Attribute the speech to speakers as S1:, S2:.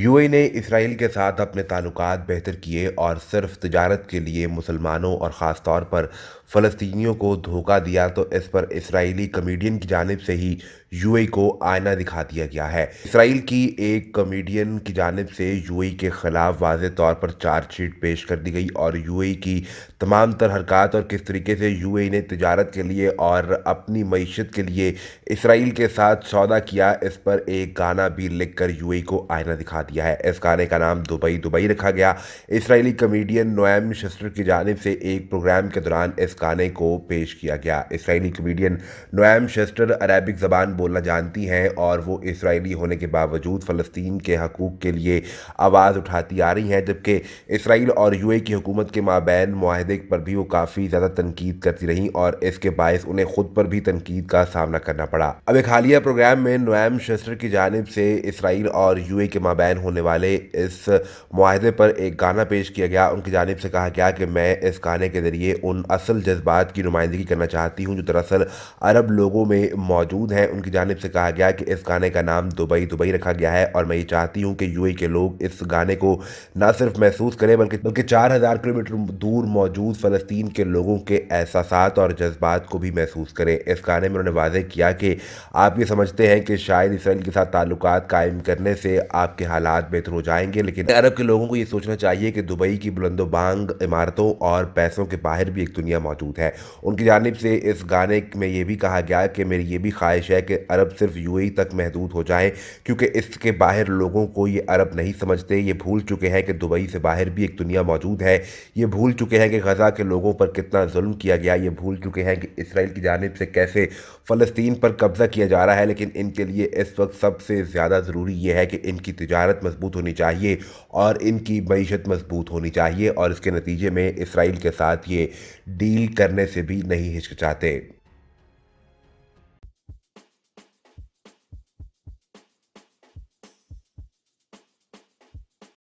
S1: you ने Israel के साथ अपने ताल्लुक बेहतर किए और सिर्फ तजारत के लिए मुसलमानों और ख़ास तौर पर फ़लस्तियों को धोखा दिया तो इस पर इसराइली कमेडियन की जानब से ही यू को आयना दिखा दिया गया है इसराइल की एक कमेडियन की जानब से यू के खिलाफ वाज तौर पर चार्जशीट पेश कर दी गई और यू की तमाम तर हरकत और किस तरीके से यू ने तजारत के लिए और अपनी मीशत के लिए इसराइल के साथ सौदा किया इस पर एक गाना भी लिख कर को आईना दिखा बना दिया है इस गाने का नाम दुबई दुबई रखा गया इसराइली कमेडियन नोएम शस्टर की जानब से एक प्रोग्राम के दौरान इस गाने को पेश किया गया इसराइली कमेडियन नोएम शस्टर अरबिक ज़बान बोलना जानती हैं और वो इसराइली होने के बावजूद फ़लस्तीन के हकूक़ के लिए आवाज़ उठाती आ रही हैं जबकि इसराइल और यू की हुकूमत के माबैन माहदे पर भी वो काफ़ी ज़्यादा तनकीद करती रहीं और इसके बायस उन्हें खुद पर भी तनकीद का सामना करना पड़ा अब एक हालिया प्रोग्राम में नोएम शस्टर की जानब से इसराइल और यू के माबैन साइन होने वाले इस माहे पर एक गाना पेश किया गया उनकी जानब से कहा गया कि मैं इस गाने के ज़रिए उन असल जज्बात की नुमाइंदगी करना चाहती हूँ जो दरअसल अरब लोगों में मौजूद हैं उनकी जानब से कहा गया कि इस गाने का नाम दुबई दुबई रखा गया है और मैं ये चाहती हूँ कि यू के लोग इस गाने को ना सिर्फ महसूस करें बल्कि बल्कि चार हज़ार किलोमीटर दूर मौजूद फ़लस्तीन के लोगों के एहसास और जज्बात को भी महसूस करें इस गाने में उन्होंने वाजह किया कि आप ये समझते हैं कि शायद इसराइल के साथ ताल्लुक कायम करने से आपके हालात हालात बेहतर हो जाएंगे लेकिन अरब के लोगों को ये सोचना चाहिए कि दुबई की बुलंदोबांग इमारतों और पैसों के बाहर भी एक दुनिया मौजूद है उनकी जानब से इस गाने में ये भी कहा गया कि मेरी ये भी ख्वाहिश है कि अरब सिर्फ यू तक महदूद हो जाए क्योंकि इसके बाहर लोगों को ये अरब नहीं समझते ये भूल चुके हैं कि दुबई से बाहर भी एक दुनिया मौजूद है ये भूल चुके हैं कि गज़ा के लोगों पर कितना जुल्म किया गया ये भूल चुके हैं कि इसराइल की जानब से कैसे फ़लस्तीन पर कब्ज़ा किया जा रहा है लेकिन इनके लिए इस वक्त सबसे ज़्यादा ज़रूरी ये है कि इनकी तजारत इमारत मजबूत होनी चाहिए और इनकी मीशत मजबूत होनी चाहिए और इसके नतीजे में इसराइल के साथ ये डील करने से भी नहीं हिचकचाते